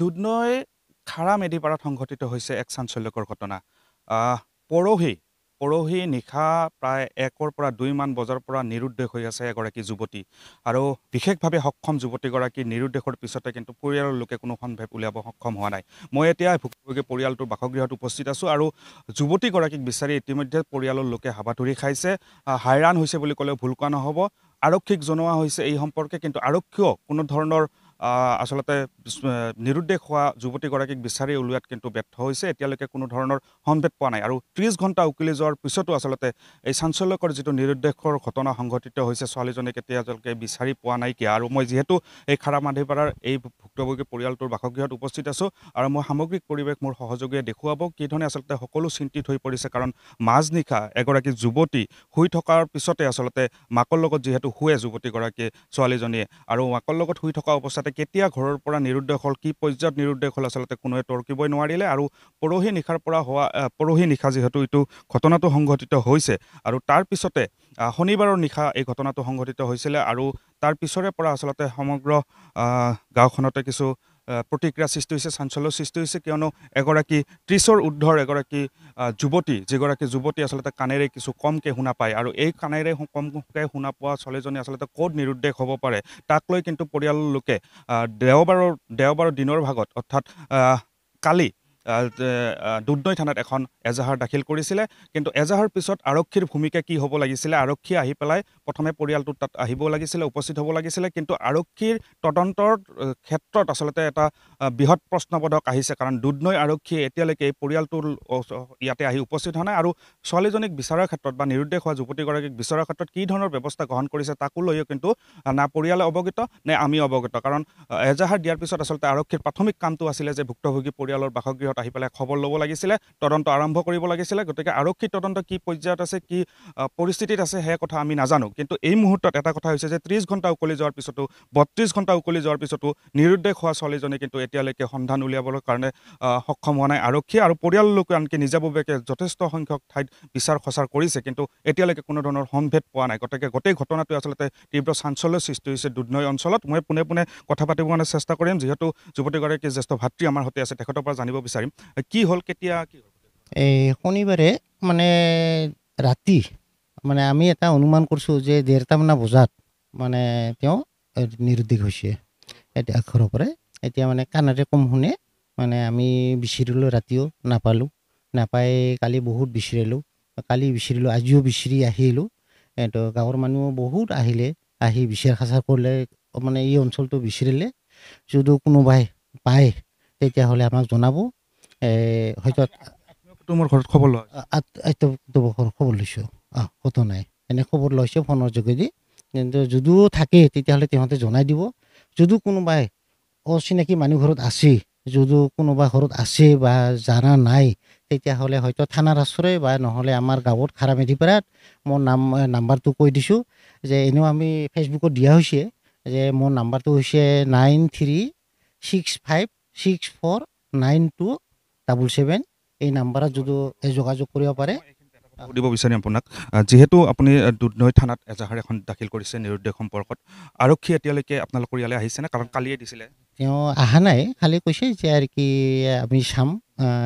দুধনৈ খাৰা মেডিপাৰাত সংঘটিত হৈছে এক চাঞ্চল্যকৰ ঘটনা পৰহি পৰহি নিশা প্ৰায় একৰ পৰা দুইমান বজাৰ পৰা নিৰুদ্দেশ হৈ আছে এগৰাকী যুৱতী আৰু বিশেষভাৱে সক্ষম যুৱতীগৰাকী নিৰুদ্দেশৰ পিছতে কিন্তু পৰিয়ালৰ লোকে কোনো সন্ভেদ উলিয়াব সক্ষম হোৱা নাই মই এতিয়া ভুক্তভোগী পৰিয়ালটোৰ বাসগৃহত উপস্থিত আছোঁ আৰু যুৱতীগৰাকীক বিচাৰি ইতিমধ্যে পৰিয়ালৰ লোকে হাবাথুৰি খাইছে হাইৰাণ হৈছে বুলি ক'লেও ভুল কোৱা নহ'ব আৰক্ষীক জনোৱা হৈছে এই সম্পৰ্কে কিন্তু আৰক্ষীয়েও কোনো ধৰণৰ আচলতে নিৰুদ্দেশ হোৱা যুৱতীগৰাকীক বিচাৰি উলিওৱাত কিন্তু ব্যৰ্থ হৈছে এতিয়ালৈকে কোনো ধৰণৰ সম্ভেদ পোৱা নাই আৰু ত্ৰিছ ঘণ্টা উকিলি যোৱাৰ পিছতো আচলতে এই চাঞ্চল্যকৰ যিটো নিৰুদ্দেশৰ ঘটনা সংঘটিত হৈছে ছোৱালীজনীক এতিয়ালৈকে বিচাৰি পোৱা নাইকিয়া আৰু মই যিহেতু এই খাৰামান্ধিপাৰাৰ এই ভুক্তভোগী পৰিয়ালটোৰ বাসগৃহত উপস্থিত আছোঁ আৰু মই সামগ্ৰিক পৰিৱেশ মোৰ সহযোগীয়ে দেখুৱাব কি ধৰণে আচলতে সকলো চিন্তিত হৈ পৰিছে কাৰণ মাজনিশা এগৰাকী যুৱতী শুই থকাৰ পিছতে আচলতে মাকৰ লগত যিহেতু শুৱে যুৱতীগৰাকীয়ে ছোৱালীজনীয়ে আৰু মাকৰ লগত শুই থকা অৱস্থাতে আচলতে কেতিয়া ঘৰৰ পৰা নিৰুদ্দেশ হ'ল কি পৰ্যায়ত নিৰুদ্দেশ হ'ল আচলতে কোনোৱে তৰ্কিবই নোৱাৰিলে আৰু পৰহি নিশাৰ পৰা হোৱা পৰহি নিশা যিহেতু এইটো ঘটনাটো সংঘটিত হৈছে আৰু তাৰপিছতে শনিবাৰৰ নিশা এই ঘটনাটো সংঘটিত হৈছিলে আৰু তাৰ পিছৰে পৰা আচলতে সমগ্ৰ গাঁওখনতে কিছু প্ৰতিক্ৰিয়া সৃষ্টি হৈছে চাঞ্চল্য সৃষ্টি হৈছে কিয়নো এগৰাকী ত্ৰিছৰ উদ্ধৰ এগৰাকী যুৱতী যিগৰাকী যুৱতী আচলতে কাণেৰে কিছু কমকৈ শুনা পায় আৰু এই কাণেৰে কমকৈ শুনা পোৱা ছোৱালীজনী আচলতে ক'ত নিৰুদ্দেশ হ'ব পাৰে তাক লৈ কিন্তু পৰিয়ালৰ লোকে দেওবাৰৰ দেওবাৰৰ দিনৰ ভাগত অৰ্থাৎ কালি দুদনৈ থানাত এখন এজাহাৰ দাখিল কৰিছিলে কিন্তু এজাহাৰ পিছত আৰক্ষীৰ ভূমিকা কি হ'ব লাগিছিলে আৰক্ষী আহি পেলাই প্ৰথমে পৰিয়ালটো তাত আহিব লাগিছিলে উপস্থিত হ'ব লাগিছিলে কিন্তু আৰক্ষীৰ তদন্তৰ ক্ষেত্ৰত আচলতে এটা বৃহৎ প্ৰশ্নবোধক আহিছে কাৰণ দুদনৈ আৰক্ষীয়ে এতিয়ালৈকে এই পৰিয়ালটোৰ ইয়াতে আহি উপস্থিত হোৱা নাই আৰু ছোৱালীজনীক বিচৰাৰ ক্ষেত্ৰত বা নিৰুদ্দেশ হোৱা যুৱতীগৰাকীক বিচৰাৰ ক্ষেত্ৰত কি ধৰণৰ ব্যৱস্থা গ্ৰহণ কৰিছে তাকো লৈও কিন্তু না পৰিয়ালে অৱগত নে আমি অৱগত কাৰণ এজাহাৰ দিয়াৰ পিছত আচলতে আৰক্ষীৰ প্ৰাথমিক কামটো আছিলে যে ভুক্তভোগী পৰিয়ালৰ বাসগৃহত আহি পেলাই খবৰ ল'ব লাগিছিলে তদন্ত আৰম্ভ কৰিব লাগিছিলে গতিকে আৰক্ষীৰ তদন্ত কি পৰ্যায়ত আছে কি পৰিস্থিতিত আছে সেই কথা আমি নাজানো কিন্তু এই মুহূৰ্তত এটা কথা হৈছে যে ত্ৰিছ ঘণ্টা উকলি যোৱাৰ পিছতো বত্ৰিছ ঘণ্টা উকলি যোৱাৰ পিছতো নিৰুদ্দেশ হোৱা ছোৱালীজনী কিন্তু এতিয়ালৈকে সন্ধান উলিয়াবৰ কাৰণে সক্ষম হোৱা নাই আৰক্ষী আৰু পৰিয়াল লোকে আনকি নিজাববীয়াকে যথেষ্ট সংখ্যক ঠাইত বিচাৰ সঁচাৰ কৰিছে কিন্তু এতিয়ালৈকে কোনো ধৰণৰ সম্ভেদ পোৱা নাই গতিকে গোটেই ঘটনাটোৱে আচলতে তীব্ৰ চাঞ্চল্য সৃষ্টি হৈছে দুধনৈ অঞ্চলত মই পোনে পোনে কথা পাতিবৰ কাৰণে চেষ্টা কৰিম যিহেতু যুৱতীগৰাকী জ্যেষ্ঠ ভাতৃ আমাৰ সৈতে আছে তেখেতৰ পৰা জানিব বিচাৰিম পাৰিম কি হ'ল কেতিয়া এই শনিবাৰে মানে ৰাতি মানে আমি এটা অনুমান কৰিছোঁ যে ডেৰটামান বজাত মানে তেওঁ নিৰুদ্দেশ হৈছে এতিয়া ঘৰৰ পৰাই এতিয়া মানে কাণেৰে কম শুনে মানে আমি বিচিৰিলোঁ ৰাতিও নাপালোঁ নাপাই কালি বহুত বিচিৰিলোঁ কালি বিচিৰিলোঁ আজিও বিচিৰি আহিলোঁ এইটো গাঁৱৰ মানুহো বহুত আহিলে আহি বিচাৰ খাচাৰ কৰিলে মানে এই অঞ্চলটো বিচিৰিলে যদিও কোনোবাই পায় তেতিয়াহ'লে আমাক জনাব হয়তো মোৰ ঘৰত খবৰ লোৱা ঘৰত খবৰ লৈছোঁ অঁ ক'তো নাই এনে খবৰ লৈছে ফোনৰ যোগেদি কিন্তু যদিও থাকে তেতিয়াহ'লে তেহঁতে জনাই দিব যদিও কোনোবাই অচিনাকি মানুহ ঘৰত আছে যদিও কোনোবা ঘৰত আছে বা জানা নাই তেতিয়াহ'লে হয়তো থানাৰ আশ্ৰয় বা নহ'লে আমাৰ গাঁৱত খাৰামেধিপাৰাত মোৰ নাম নাম্বাৰটো কৈ দিছোঁ যে এনেও আমি ফেচবুকত দিয়া হৈছে যে মোৰ নাম্বাৰটো হৈছে nine three six five six four nine two double seven এই নাম্বাৰত যদি যোগাযোগ কৰিব পাৰে সুধিব বিচাৰিম আপোনাক যিহেতু আপুনি দুধনৈ থানাত এজাহাৰ এখন দাখিল কৰিছে নিৰুদ্দেশ সম্পৰ্কত আৰক্ষী এতিয়ালৈকে আপোনালোকৰ ইয়ালৈ আহিছেনে কাৰণ কালিয়ে দিছিলে তেওঁ অহা নাই খালি কৈছে যে আৰু কি আমি চাম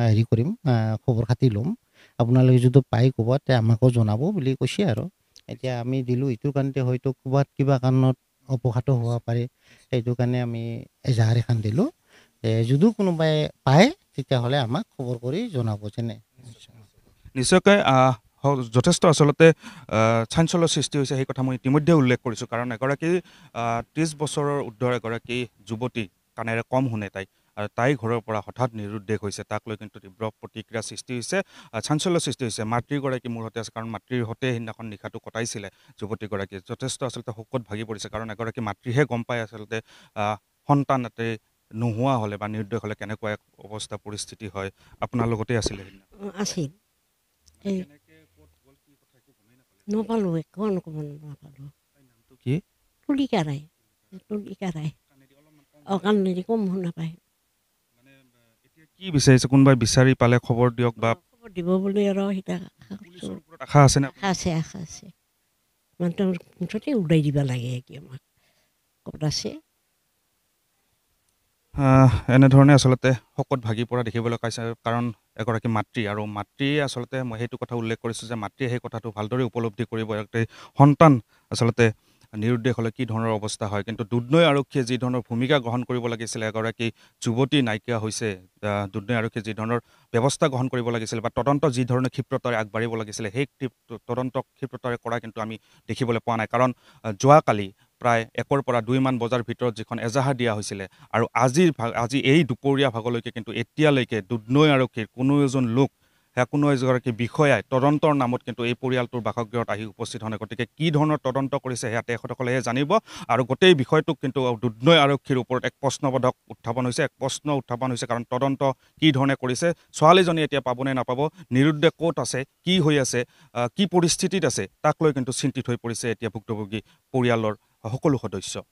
হেৰি কৰিম খবৰ খাতি ল'ম আপোনালোকে যদি পাই ক'ব তে আমাকো জনাব বুলি কৈছে আৰু এতিয়া আমি দিলোঁ এইটোৰ কাৰণে হয়তো ক'ৰবাত কিবা কাৰণত অপঘাতো হ'ব পাৰে সেইটো কাৰণে আমি এজাহাৰ এখন দিলোঁ যদি কোনোবাই পায় তেতিয়াহ'লে আমাক খবৰ কৰি জনাব যেনে নিশ্চয়কৈ যথেষ্ট আচলতে চাঞ্চল্যৰ সৃষ্টি হৈছে সেই কথা মই ইতিমধ্যে উল্লেখ কৰিছোঁ কাৰণ এগৰাকী ত্ৰিছ বছৰৰ উদ্ধৰ এগৰাকী যুৱতী কাণেৰে কম শুনে তাই আৰু তাইৰ ঘৰৰ পৰা হঠাৎ নিৰুদ্দেশ হৈছে তাক লৈ কিন্তু তীব্ৰ প্ৰতিক্ৰিয়া সৃষ্টি হৈছে চাঞ্চল্য সৃষ্টি হৈছে মাতৃগৰাকী মোৰ সৈতে আছে কাৰণ মাতৃৰ সৈতে সেইদিনাখন নিশাটো কটাইছিলে যুৱতীগৰাকীয়ে যথেষ্ট আচলতে শোকত ভাগি পৰিছে কাৰণ এগৰাকী মাতৃহে গম পায় আচলতে সন্তান এটি নোহোৱা হ'লে বা নিৰুদ্দেশ হ'লে কেনেকুৱা অৱস্থা পৰিস্থিতি হয় আপোনাৰ লগতে আছিলে মুঠতে উদাই দিব লাগে এনেধৰণে আচলতে শকত ভাগি পৰা দেখিবলৈ পাইছে কাৰণ এগৰাকী মাতৃ আৰু মাতৃয়ে আচলতে মই সেইটো কথা উল্লেখ কৰিছোঁ যে মাতৃয়ে সেই কথাটো ভালদৰে উপলব্ধি কৰিব এগৰাকী সন্তান আচলতে নিৰুদ্দেশ হ'লে কি ধৰণৰ অৱস্থা হয় কিন্তু দুধনৈ আৰক্ষীয়ে যিধৰণৰ ভূমিকা গ্ৰহণ কৰিব লাগিছিলে এগৰাকী যুৱতী নাইকিয়া হৈছে দুধনৈ আৰক্ষীয়ে যিধৰণৰ ব্যৱস্থা গ্ৰহণ কৰিব লাগিছিলে বা তদন্ত যিধৰণে ক্ষিপ্ৰতাৰে আগবাঢ়িব লাগিছিলে সেই তদন্ত ক্ষিপ্ৰতাৰে কৰা কিন্তু আমি দেখিবলৈ পোৱা নাই কাৰণ যোৱাকালি প্ৰায় একৰ পৰা দুইমান বজাৰ ভিতৰত যিখন এজাহাৰ দিয়া হৈছিলে আৰু আজিৰ ভাগ আজি এই দুপৰীয়া ভাগলৈকে কিন্তু এতিয়ালৈকে দুধনৈ আৰক্ষীৰ কোনো এজন লোক সেয়া কোনো এগৰাকী বিষয়াই তদন্তৰ নামত কিন্তু এই পৰিয়ালটোৰ বাসগৃহত আহি উপস্থিত হোৱা গতিকে কি ধৰণৰ তদন্ত কৰিছে সেয়া তেখেতসকলেহে জানিব আৰু গোটেই বিষয়টোক কিন্তু দুধনৈ আৰক্ষীৰ ওপৰত এক প্ৰশ্নবোধক উত্থাপন হৈছে এক প্ৰশ্ন উত্থাপন হৈছে কাৰণ তদন্ত কি ধৰণে কৰিছে ছোৱালীজনী এতিয়া পাবনে নাপাব নিৰুদ্ধে ক'ত আছে কি হৈ আছে কি পৰিস্থিতিত আছে তাক লৈ কিন্তু চিন্তিত হৈ পৰিছে এতিয়া ভুক্তভোগী পৰিয়ালৰ সকলো সদস্য